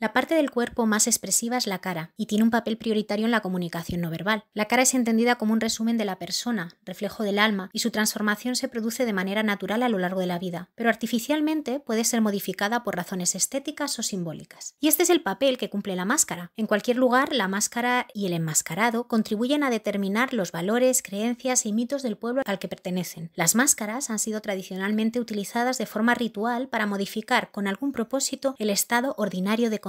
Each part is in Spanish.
La parte del cuerpo más expresiva es la cara y tiene un papel prioritario en la comunicación no verbal. La cara es entendida como un resumen de la persona, reflejo del alma, y su transformación se produce de manera natural a lo largo de la vida, pero artificialmente puede ser modificada por razones estéticas o simbólicas. Y este es el papel que cumple la máscara. En cualquier lugar, la máscara y el enmascarado contribuyen a determinar los valores, creencias y mitos del pueblo al que pertenecen. Las máscaras han sido tradicionalmente utilizadas de forma ritual para modificar con algún propósito el estado ordinario de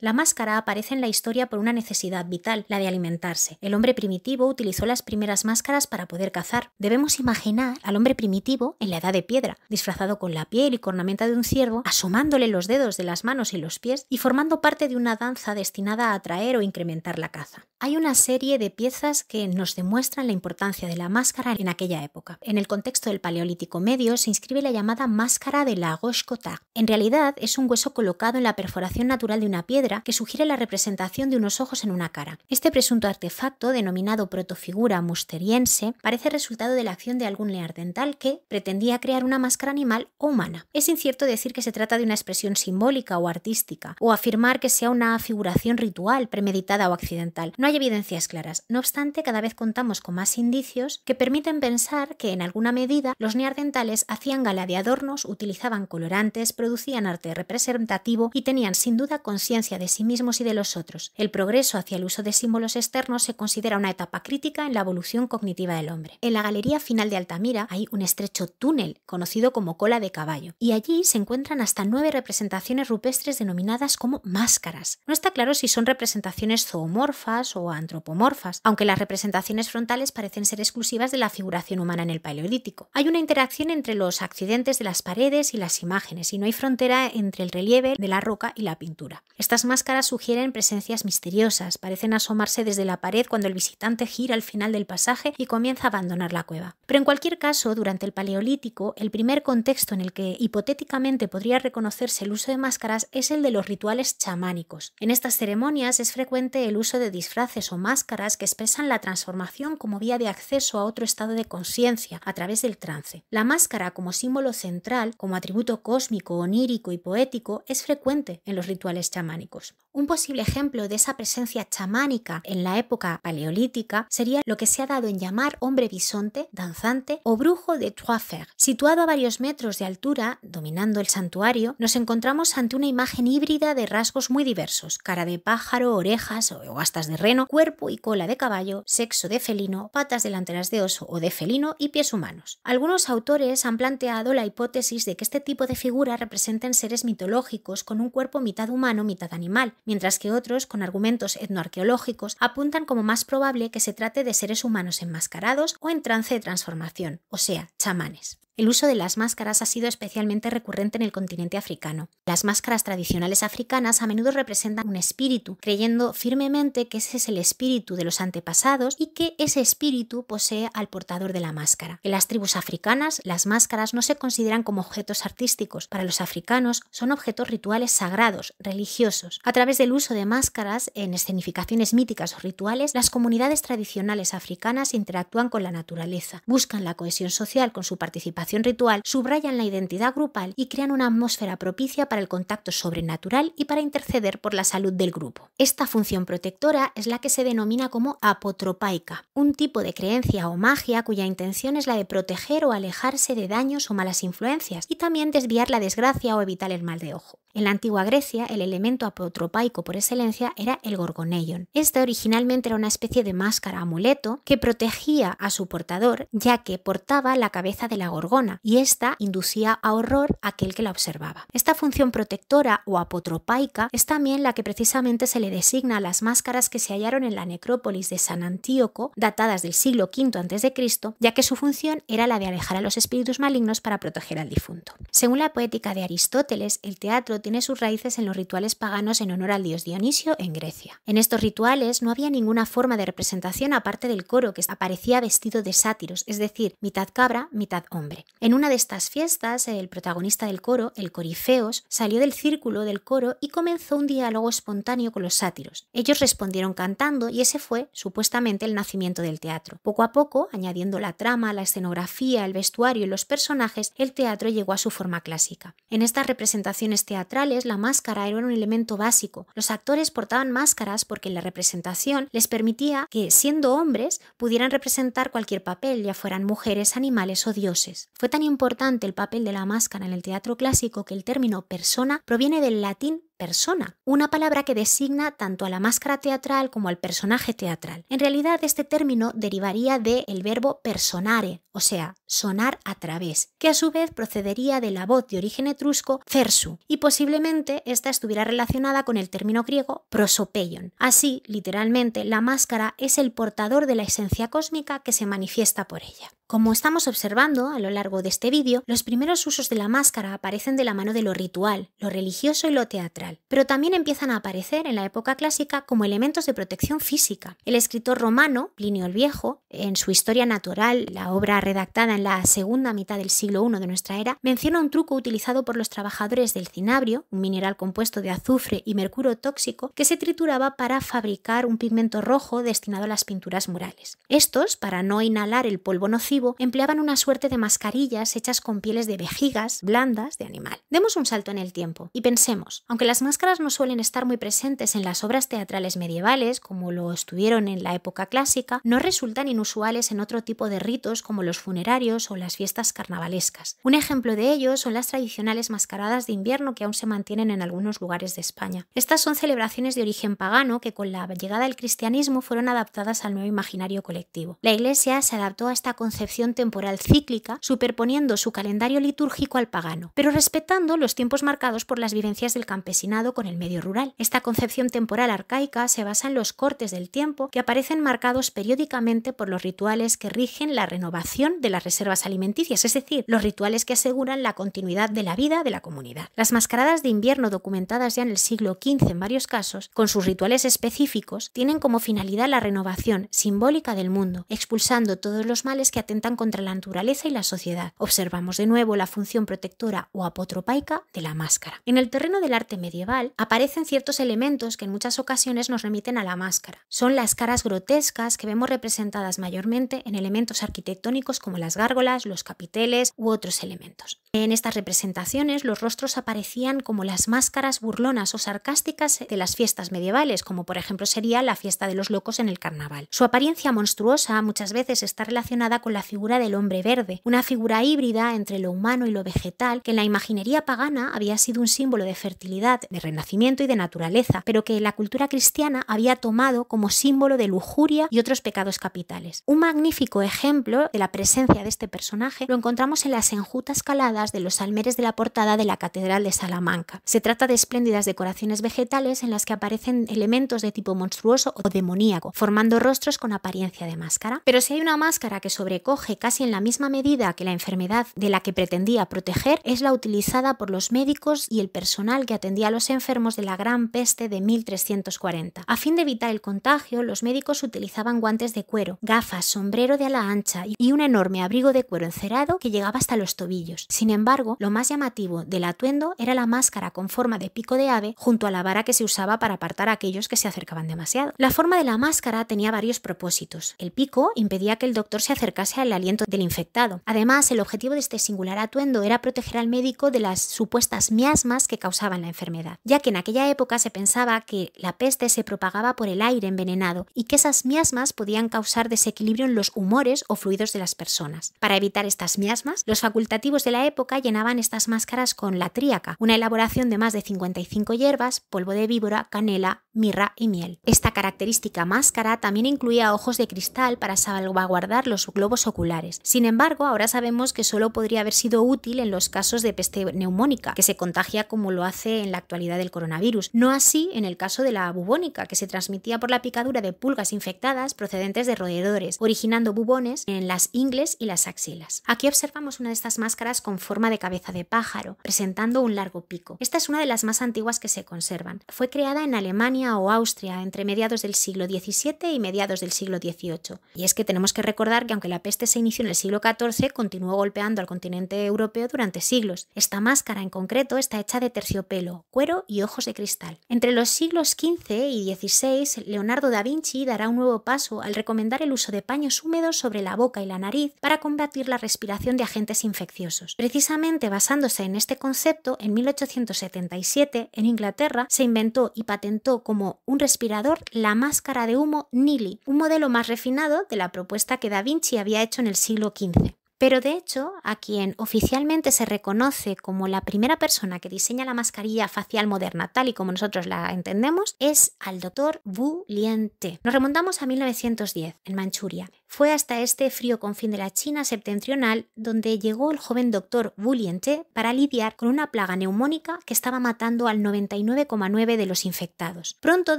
la máscara aparece en la historia por una necesidad vital, la de alimentarse. El hombre primitivo utilizó las primeras máscaras para poder cazar. Debemos imaginar al hombre primitivo en la edad de piedra, disfrazado con la piel y cornamenta de un ciervo, asomándole los dedos de las manos y los pies y formando parte de una danza destinada a atraer o incrementar la caza. Hay una serie de piezas que nos demuestran la importancia de la máscara en aquella época. En el contexto del Paleolítico Medio se inscribe la llamada máscara de la Gauche cotard En realidad es un hueso colocado en la perforación natural de una piedra que sugiere la representación de unos ojos en una cara. Este presunto artefacto, denominado protofigura musteriense, parece resultado de la acción de algún neardental que pretendía crear una máscara animal o humana. Es incierto decir que se trata de una expresión simbólica o artística, o afirmar que sea una figuración ritual, premeditada o accidental. No hay evidencias claras. No obstante, cada vez contamos con más indicios que permiten pensar que en alguna medida los neardentales hacían gala de adornos, utilizaban colorantes, producían arte representativo y tenían sin duda conciencia de sí mismos y de los otros, el progreso hacia el uso de símbolos externos se considera una etapa crítica en la evolución cognitiva del hombre. En la galería final de Altamira hay un estrecho túnel conocido como cola de caballo, y allí se encuentran hasta nueve representaciones rupestres denominadas como máscaras. No está claro si son representaciones zoomorfas o antropomorfas, aunque las representaciones frontales parecen ser exclusivas de la figuración humana en el Paleolítico. Hay una interacción entre los accidentes de las paredes y las imágenes, y no hay frontera entre el relieve de la roca y la pintura. Estas máscaras sugieren presencias misteriosas, parecen asomarse desde la pared cuando el visitante gira al final del pasaje y comienza a abandonar la cueva. Pero en cualquier caso, durante el Paleolítico, el primer contexto en el que hipotéticamente podría reconocerse el uso de máscaras es el de los rituales chamánicos. En estas ceremonias es frecuente el uso de disfraces o máscaras que expresan la transformación como vía de acceso a otro estado de conciencia a través del trance. La máscara como símbolo central, como atributo cósmico, onírico y poético, es frecuente en los rituales chamánicos. Un posible ejemplo de esa presencia chamánica en la época paleolítica sería lo que se ha dado en llamar hombre bisonte, danzante o brujo de Trois Fers. Situado a varios metros de altura, dominando el santuario, nos encontramos ante una imagen híbrida de rasgos muy diversos, cara de pájaro, orejas o astas de reno, cuerpo y cola de caballo, sexo de felino, patas delanteras de oso o de felino y pies humanos. Algunos autores han planteado la hipótesis de que este tipo de figura representen seres mitológicos con un cuerpo mitad humano humano, mitad animal, mientras que otros, con argumentos etnoarqueológicos, apuntan como más probable que se trate de seres humanos enmascarados o en trance de transformación, o sea, chamanes. El uso de las máscaras ha sido especialmente recurrente en el continente africano. Las máscaras tradicionales africanas a menudo representan un espíritu, creyendo firmemente que ese es el espíritu de los antepasados y que ese espíritu posee al portador de la máscara. En las tribus africanas, las máscaras no se consideran como objetos artísticos. Para los africanos, son objetos rituales sagrados, religiosos. A través del uso de máscaras en escenificaciones míticas o rituales, las comunidades tradicionales africanas interactúan con la naturaleza, buscan la cohesión social con su participación ritual subrayan la identidad grupal y crean una atmósfera propicia para el contacto sobrenatural y para interceder por la salud del grupo. Esta función protectora es la que se denomina como apotropaica, un tipo de creencia o magia cuya intención es la de proteger o alejarse de daños o malas influencias y también desviar la desgracia o evitar el mal de ojo. En la antigua Grecia, el elemento apotropaico por excelencia era el gorgoneion. Este originalmente era una especie de máscara amuleto que protegía a su portador, ya que portaba la cabeza de la gorgona y ésta inducía a horror a aquel que la observaba. Esta función protectora o apotropaica es también la que precisamente se le designa a las máscaras que se hallaron en la necrópolis de San Antíoco, datadas del siglo V a.C., ya que su función era la de alejar a los espíritus malignos para proteger al difunto. Según la poética de Aristóteles, el teatro tiene sus raíces en los rituales paganos en honor al dios Dionisio en Grecia. En estos rituales no había ninguna forma de representación aparte del coro que aparecía vestido de sátiros, es decir, mitad cabra, mitad hombre. En una de estas fiestas, el protagonista del coro, el Corifeos, salió del círculo del coro y comenzó un diálogo espontáneo con los sátiros. Ellos respondieron cantando y ese fue, supuestamente, el nacimiento del teatro. Poco a poco, añadiendo la trama, la escenografía, el vestuario y los personajes, el teatro llegó a su forma clásica. En estas representaciones teatrales, la máscara era un elemento básico. Los actores portaban máscaras porque la representación les permitía que, siendo hombres, pudieran representar cualquier papel, ya fueran mujeres, animales o dioses. Fue tan importante el papel de la máscara en el teatro clásico que el término persona proviene del latín persona, una palabra que designa tanto a la máscara teatral como al personaje teatral. En realidad, este término derivaría del verbo personare, o sea, sonar a través, que a su vez procedería de la voz de origen etrusco fersu, y posiblemente esta estuviera relacionada con el término griego prosopeion. Así, literalmente, la máscara es el portador de la esencia cósmica que se manifiesta por ella. Como estamos observando a lo largo de este vídeo, los primeros usos de la máscara aparecen de la mano de lo ritual, lo religioso y lo teatral, pero también empiezan a aparecer en la época clásica como elementos de protección física. El escritor romano, Plinio el Viejo, en su Historia Natural, la obra redactada en la segunda mitad del siglo I de nuestra era, menciona un truco utilizado por los trabajadores del cinabrio, un mineral compuesto de azufre y mercurio tóxico, que se trituraba para fabricar un pigmento rojo destinado a las pinturas murales. Estos, para no inhalar el polvo nocivo, empleaban una suerte de mascarillas hechas con pieles de vejigas blandas de animal. Demos un salto en el tiempo y pensemos, aunque las máscaras no suelen estar muy presentes en las obras teatrales medievales, como lo estuvieron en la época clásica, no resultan inusuales en otro tipo de ritos como los funerarios o las fiestas carnavalescas. Un ejemplo de ello son las tradicionales mascaradas de invierno que aún se mantienen en algunos lugares de España. Estas son celebraciones de origen pagano que con la llegada del cristianismo fueron adaptadas al nuevo imaginario colectivo. La Iglesia se adaptó a esta concepción temporal cíclica, superponiendo su calendario litúrgico al pagano, pero respetando los tiempos marcados por las vivencias del campesinado con el medio rural. Esta concepción temporal arcaica se basa en los cortes del tiempo que aparecen marcados periódicamente por los rituales que rigen la renovación de las reservas alimenticias, es decir, los rituales que aseguran la continuidad de la vida de la comunidad. Las mascaradas de invierno documentadas ya en el siglo XV en varios casos, con sus rituales específicos, tienen como finalidad la renovación simbólica del mundo, expulsando todos los males que contra la naturaleza y la sociedad. Observamos de nuevo la función protectora o apotropaica de la máscara. En el terreno del arte medieval aparecen ciertos elementos que en muchas ocasiones nos remiten a la máscara. Son las caras grotescas que vemos representadas mayormente en elementos arquitectónicos como las gárgolas, los capiteles u otros elementos. En estas representaciones los rostros aparecían como las máscaras burlonas o sarcásticas de las fiestas medievales, como por ejemplo sería la fiesta de los locos en el carnaval. Su apariencia monstruosa muchas veces está relacionada con la figura del hombre verde, una figura híbrida entre lo humano y lo vegetal que en la imaginería pagana había sido un símbolo de fertilidad, de renacimiento y de naturaleza, pero que la cultura cristiana había tomado como símbolo de lujuria y otros pecados capitales. Un magnífico ejemplo de la presencia de este personaje lo encontramos en las enjutas caladas de los almeres de la portada de la Catedral de Salamanca. Se trata de espléndidas decoraciones vegetales en las que aparecen elementos de tipo monstruoso o demoníaco, formando rostros con apariencia de máscara. Pero si hay una máscara que sobrecoge casi en la misma medida que la enfermedad de la que pretendía proteger, es la utilizada por los médicos y el personal que atendía a los enfermos de la gran peste de 1340. A fin de evitar el contagio, los médicos utilizaban guantes de cuero, gafas, sombrero de ala ancha y un enorme abrigo de cuero encerado que llegaba hasta los tobillos. Sin embargo, lo más llamativo del atuendo era la máscara con forma de pico de ave junto a la vara que se usaba para apartar a aquellos que se acercaban demasiado. La forma de la máscara tenía varios propósitos. El pico impedía que el doctor se acercase al aliento del infectado. Además, el objetivo de este singular atuendo era proteger al médico de las supuestas miasmas que causaban la enfermedad, ya que en aquella época se pensaba que la peste se propagaba por el aire envenenado y que esas miasmas podían causar desequilibrio en los humores o fluidos de las personas. Para evitar estas miasmas, los facultativos de la época llenaban estas máscaras con la tríaca, una elaboración de más de 55 hierbas, polvo de víbora, canela, mirra y miel. Esta característica máscara también incluía ojos de cristal para salvaguardar los globos oculares. Sin embargo, ahora sabemos que solo podría haber sido útil en los casos de peste neumónica, que se contagia como lo hace en la actualidad el coronavirus. No así en el caso de la bubónica, que se transmitía por la picadura de pulgas infectadas procedentes de roedores, originando bubones en las ingles y las axilas. Aquí observamos una de estas máscaras con forma de cabeza de pájaro, presentando un largo pico. Esta es una de las más antiguas que se conservan. Fue creada en Alemania o Austria entre mediados del siglo XVII y mediados del siglo XVIII. Y es que tenemos que recordar que aunque la peste se inició en el siglo XIV, continuó golpeando al continente europeo durante siglos. Esta máscara en concreto está hecha de terciopelo, cuero y ojos de cristal. Entre los siglos XV y XVI, Leonardo da Vinci dará un nuevo paso al recomendar el uso de paños húmedos sobre la boca y la nariz para combatir la respiración de agentes infecciosos. Precisamente basándose en este concepto, en 1877, en Inglaterra, se inventó y patentó como un respirador la máscara de humo Nili, un modelo más refinado de la propuesta que Da Vinci había hecho en el siglo XV. Pero de hecho, a quien oficialmente se reconoce como la primera persona que diseña la mascarilla facial moderna tal y como nosotros la entendemos es al doctor Wu Lien Nos remontamos a 1910, en Manchuria. Fue hasta este frío confín de la China septentrional donde llegó el joven doctor Wu Che para lidiar con una plaga neumónica que estaba matando al 99,9 de los infectados. Pronto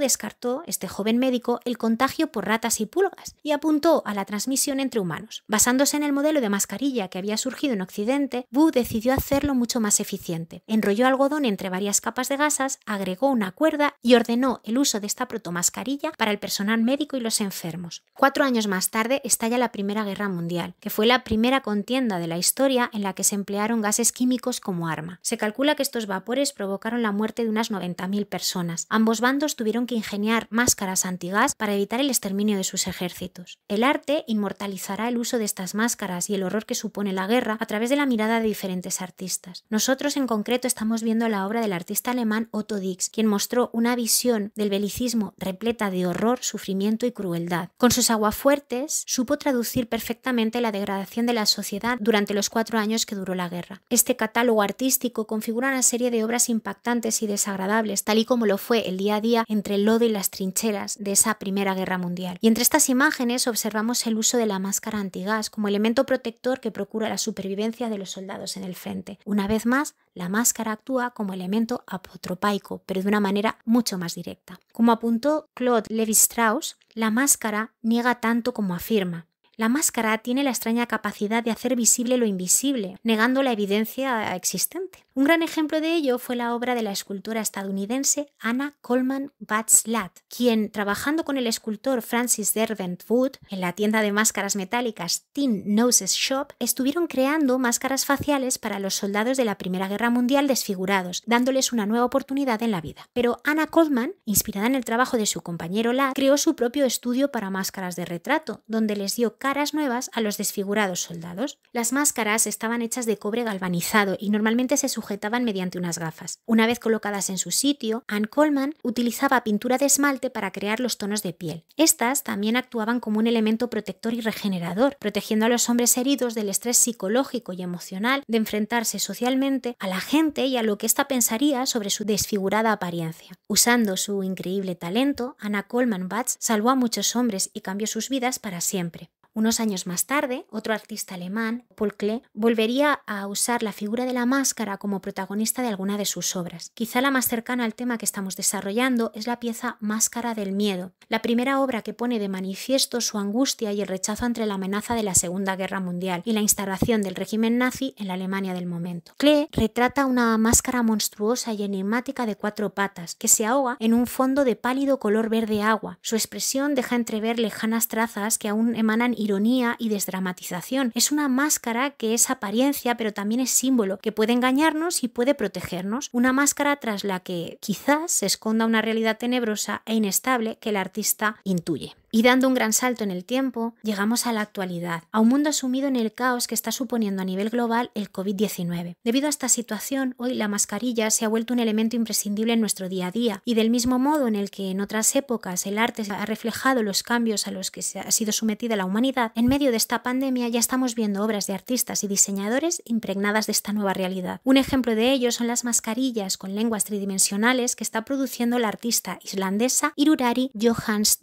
descartó este joven médico el contagio por ratas y pulgas y apuntó a la transmisión entre humanos. Basándose en el modelo de mascarilla que había surgido en Occidente, Wu decidió hacerlo mucho más eficiente. Enrolló algodón entre varias capas de gasas, agregó una cuerda y ordenó el uso de esta protomascarilla para el personal médico y los enfermos. Cuatro años más tarde, estalla la Primera Guerra Mundial, que fue la primera contienda de la historia en la que se emplearon gases químicos como arma. Se calcula que estos vapores provocaron la muerte de unas 90.000 personas. Ambos bandos tuvieron que ingeniar máscaras antigas para evitar el exterminio de sus ejércitos. El arte inmortalizará el uso de estas máscaras y el horror que supone la guerra a través de la mirada de diferentes artistas. Nosotros en concreto estamos viendo la obra del artista alemán Otto Dix, quien mostró una visión del belicismo repleta de horror, sufrimiento y crueldad. Con sus aguafuertes, supo traducir perfectamente la degradación de la sociedad durante los cuatro años que duró la guerra. Este catálogo artístico configura una serie de obras impactantes y desagradables, tal y como lo fue el día a día entre el lodo y las trincheras de esa Primera Guerra Mundial. Y entre estas imágenes observamos el uso de la máscara antigas como elemento protector que procura la supervivencia de los soldados en el frente. Una vez más, la máscara actúa como elemento apotropaico, pero de una manera mucho más directa. Como apuntó Claude Levi-Strauss, la máscara niega tanto como afirma. La máscara tiene la extraña capacidad de hacer visible lo invisible, negando la evidencia existente. Un gran ejemplo de ello fue la obra de la escultora estadounidense Anna Coleman Batz-Latt, quien, trabajando con el escultor Francis Derwent Wood en la tienda de máscaras metálicas Tin Noses Shop, estuvieron creando máscaras faciales para los soldados de la Primera Guerra Mundial desfigurados, dándoles una nueva oportunidad en la vida. Pero Anna Coleman, inspirada en el trabajo de su compañero La, creó su propio estudio para máscaras de retrato, donde les dio caras nuevas a los desfigurados soldados. Las máscaras estaban hechas de cobre galvanizado y normalmente se sujetaban mediante unas gafas. Una vez colocadas en su sitio, Ann Coleman utilizaba pintura de esmalte para crear los tonos de piel. Estas también actuaban como un elemento protector y regenerador, protegiendo a los hombres heridos del estrés psicológico y emocional de enfrentarse socialmente a la gente y a lo que ésta pensaría sobre su desfigurada apariencia. Usando su increíble talento, Anna Coleman Batts salvó a muchos hombres y cambió sus vidas para siempre. Unos años más tarde, otro artista alemán, Paul Klee, volvería a usar la figura de la máscara como protagonista de alguna de sus obras. Quizá la más cercana al tema que estamos desarrollando es la pieza Máscara del Miedo, la primera obra que pone de manifiesto su angustia y el rechazo ante la amenaza de la Segunda Guerra Mundial y la instalación del régimen nazi en la Alemania del momento. Klee retrata una máscara monstruosa y enigmática de cuatro patas que se ahoga en un fondo de pálido color verde agua. Su expresión deja entrever lejanas trazas que aún emanan ironía y desdramatización. Es una máscara que es apariencia, pero también es símbolo, que puede engañarnos y puede protegernos. Una máscara tras la que quizás se esconda una realidad tenebrosa e inestable que el artista intuye. Y dando un gran salto en el tiempo, llegamos a la actualidad, a un mundo sumido en el caos que está suponiendo a nivel global el COVID-19. Debido a esta situación, hoy la mascarilla se ha vuelto un elemento imprescindible en nuestro día a día, y del mismo modo en el que en otras épocas el arte ha reflejado los cambios a los que se ha sido sometida la humanidad, en medio de esta pandemia ya estamos viendo obras de artistas y diseñadores impregnadas de esta nueva realidad. Un ejemplo de ello son las mascarillas con lenguas tridimensionales que está produciendo la artista islandesa Irurari Johans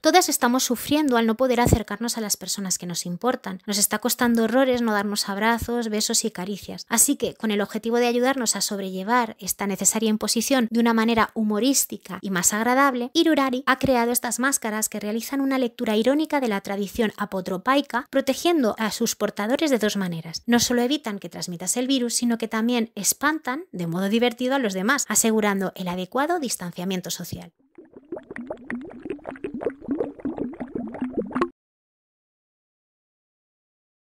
Todas estamos sufriendo al no poder acercarnos a las personas que nos importan. Nos está costando horrores no darnos abrazos, besos y caricias. Así que, con el objetivo de ayudarnos a sobrellevar esta necesaria imposición de una manera humorística y más agradable, Irurari ha creado estas máscaras que realizan una lectura irónica de la tradición apotropaica, protegiendo a sus portadores de dos maneras. No solo evitan que transmitas el virus, sino que también espantan de modo divertido a los demás, asegurando el adecuado distanciamiento social.